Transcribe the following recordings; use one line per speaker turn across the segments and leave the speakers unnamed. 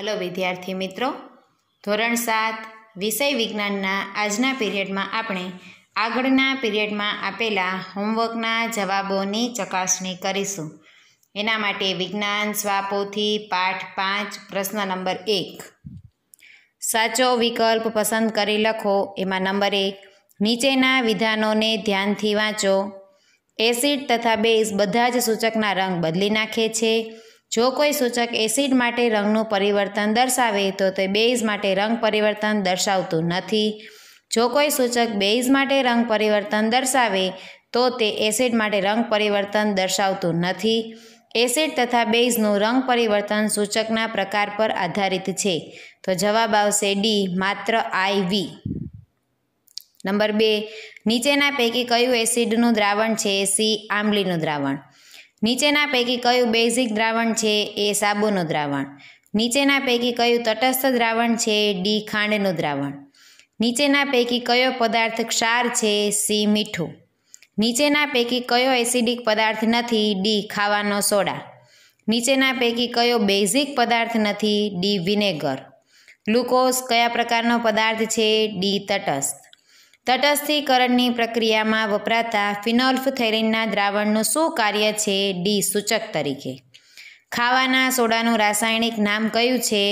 hello વિદ્યાર્થી મિત્રો ધોરણ સાત વિષય વિજ્ઞાનના આજના પીરિયડમાં આપણે આગળના પીરિયડમાં આપેલા હોમવર્કના જવાબોની ચકાસણી કરીશું એના માટે વિજ્ઞાન સ્વાપોથી પાઠ પાંચ પ્રશ્ન નંબર એક સાચો વિકલ્પ પસંદ કરી લખો એમાં નંબર એક નીચેના વિધાનોને ધ્યાનથી વાંચો એસિડ તથા બેઝ બધા જ સૂચકના રંગ બદલી નાખે છે જો કોઈ સૂચક એસિડ માટે રંગનું પરિવર્તન દર્શાવે તો તે બેઝ માટે રંગ પરિવર્તન દર્શાવતું નથી જો કોઈ સૂચક બેઝ માટે રંગ પરિવર્તન દર્શાવે તો તે એસિડ માટે રંગ પરિવર્તન દર્શાવતું નથી એસિડ તથા બેઝનું રંગ પરિવર્તન સૂચકના પ્રકાર પર આધારિત છે તો જવાબ આવશે ડી માત્ર આઈવી નંબર બે નીચેના પૈકી કયું એસિડનું દ્રાવણ છે સી આંબલીનું દ્રાવણ નીચેના પૈકી કયું બેઝિક દ્રાવણ છે એ સાબુનું દ્રાવણ નીચેના પૈકી કયું તટસ્થ દ્રાવણ છે ડી ખાંડનું દ્રાવણ નીચેના પૈકી કયો પદાર્થ ક્ષાર છે સી મીઠું નીચેના પૈકી કયો એસિડિક પદાર્થ નથી ડી ખાવાનો સોડા નીચેના પૈકી કયો બેઝિક પદાર્થ નથી ડી વિનેગર ગ્લુકોઝ કયા પ્રકારનો પદાર્થ છે ડી તટસ્થ તટસ્થીકરણની પ્રક્રિયામાં વપરાતા ફિનોલ્ફથેલિનના દ્રાવણનું શું કાર્ય છે ડી સૂચક તરીકે ખાવાના સોડાનું રાસાયણિક નામ કયું છે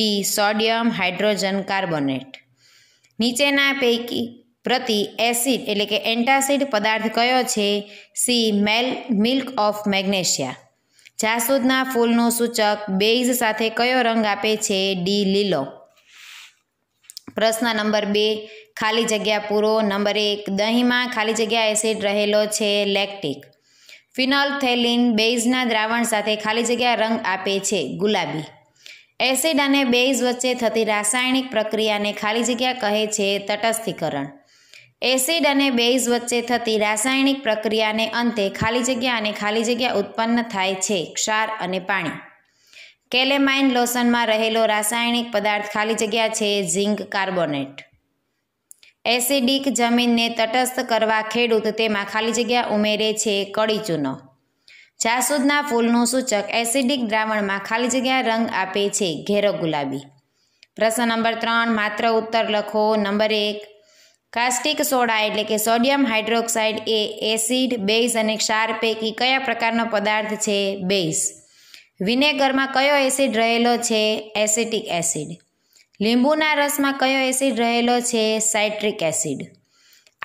બી સોડિયમ હાઇડ્રોજન કાર્બોનેટ નીચેના પૈકી પ્રતિ એસિડ એટલે કે એન્ટાસિડ પદાર્થ કયો છે સી મેલ મિલ્ક ઓફ મેગ્નેશિયા જાસૂદના ફૂલનું સૂચક બેઇઝ સાથે કયો રંગ આપે છે ડી લીલો પ્રશ્ન નંબર બે ખાલી જગ્યા પૂરો નંબર એક દહીંમાં ખાલી જગ્યા એસિડ રહેલો છે લેક્ટિક ફિનોલ થેલિન બેઝના દ્રાવણ સાથે ખાલી જગ્યા રંગ આપે છે ગુલાબી એસિડ અને બેઝ વચ્ચે થતી રાસાયણિક પ્રક્રિયાને ખાલી જગ્યા કહે છે તટસ્થીકરણ એસિડ અને બેઝ વચ્ચે થતી રાસાયણિક પ્રક્રિયાને અંતે ખાલી જગ્યા અને ખાલી જગ્યા ઉત્પન્ન થાય છે ક્ષાર અને પાણી કેલેમાઇન લોસનમાં રહેલો રાસાયણિક પદાર્થ ખાલી જગ્યા છે ઝીંક કાર્બોનેટ એસિડિક જમીનને તટસ્થ કરવા ખેડૂત તેમાં ખાલી જગ્યા ઉમેરે છે કડી ચૂનો જાસૂદના ફૂલનું સૂચક એસિડિક દ્રાવણમાં ખાલી જગ્યા રંગ આપે છે ઘેરો ગુલાબી પ્રશ્ન નંબર ત્રણ માત્ર ઉત્તર લખો નંબર એક કાસ્ટિક સોડા એટલે કે સોડિયમ હાઇડ્રોક્સાઇડ એ એસિડ બેઝ અને ક્ષાર પૈકી કયા પ્રકારનો પદાર્થ છે બેઝ વિનેગરમાં કયો એસિડ રહેલો છે એસિટિક એસિડ લીંબુના રસમાં કયો એસિડ રહેલો છે સાઇટ્રિક એસિડ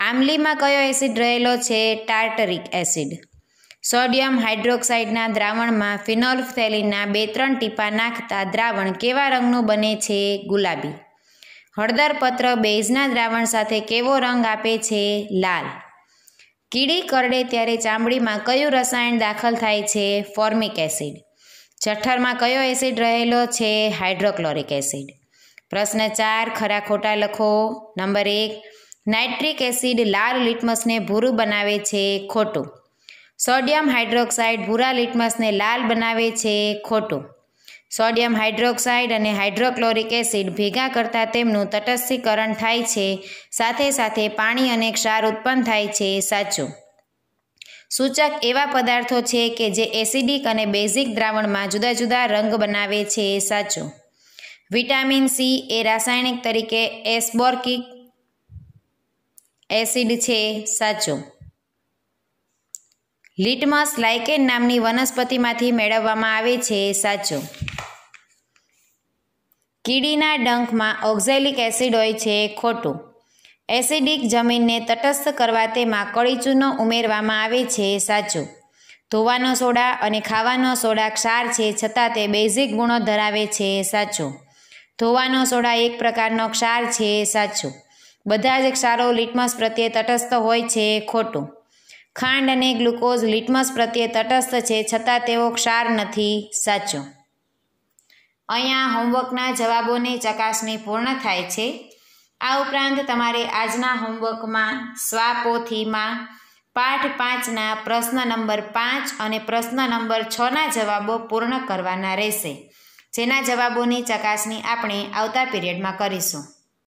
આમલીમાં કયો એસિડ રહેલો છે ટાર્ટરિક એસિડ સોડિયમ હાઇડ્રોક્સાઇડના દ્રાવણમાં ફિનોલ્ફથેલિનના બે ત્રણ ટીપા નાખતા દ્રાવણ કેવા રંગનું બને છે ગુલાબી હળદર પત્ર બેઝના દ્રાવણ સાથે કેવો રંગ આપે છે લાલ કીડી કરડે ત્યારે ચામડીમાં કયું રસાયણ દાખલ થાય છે ફોર્મિક એસિડ જઠ્ઠરમાં કયો એસિડ રહેલો છે હાઇડ્રોક્લોરિક એસિડ પ્રશ્ન ચાર ખરા ખોટા લખો નંબર એક નાઇટ્રિક એસિડ લાલ લિટમસને ભૂરું બનાવે છે ખોટું સોડિયમ હાઇડ્રોક્સાઇડ ભૂરા લિટમસને લાલ બનાવે છે ખોટું સોડિયમ હાઇડ્રોક્સાઇડ અને હાઇડ્રોક્લોરિક એસિડ ભેગા કરતાં તેમનું તટસ્થીકરણ થાય છે સાથે સાથે પાણી અને ક્ષાર ઉત્પન્ન થાય છે સાચું સૂચક એવા પદાર્થો છે કે જે એસિડિક અને બેઝિક દ્રાવણમાં જુદા જુદા રંગ બનાવે છે એ સાચું વિટામિન સી એ રાસાયણિક તરીકે એસબોર્કિક એસિડ છે સાચું લિટમસ લાઇકેન નામની વનસ્પતિમાંથી મેળવવામાં આવે છે સાચું કીડીના ડંખમાં ઓક્ઝેલિક એસિડ હોય છે ખોટું એસિડિક જમીનને તટસ્થ કરવા તેમાં કળીચૂનો ઉમેરવામાં આવે છે સાચું ધોવાનો સોડા અને ખાવાનો સોડા ક્ષાર છે છતાં તે બેઝિક ગુણો ધરાવે છે સાચું ધોવાનો સોડા એક પ્રકારનો ક્ષાર છે સાચું બધા જ ક્ષારો લિટમસ પ્રત્યે તટસ્થ હોય છે ખોટું ખાંડ અને ગ્લુકોઝ લિટમસ પ્રત્યે તટસ્થ છે છતાં તેઓ ક્ષાર નથી સાચું અહીંયા હોમવર્કના જવાબોની ચકાસણી પૂર્ણ થાય છે આ ઉપરાંત તમારે આજના હોમવર્કમાં સ્વાપોથીમાં પાઠ પાંચના પ્રશ્ન નંબર પાંચ અને પ્રશ્ન નંબર છના જવાબો પૂર્ણ કરવાના રહેશે જેના જવાબોની ચકાસણી આપણે આવતા પીરિયડમાં કરીશું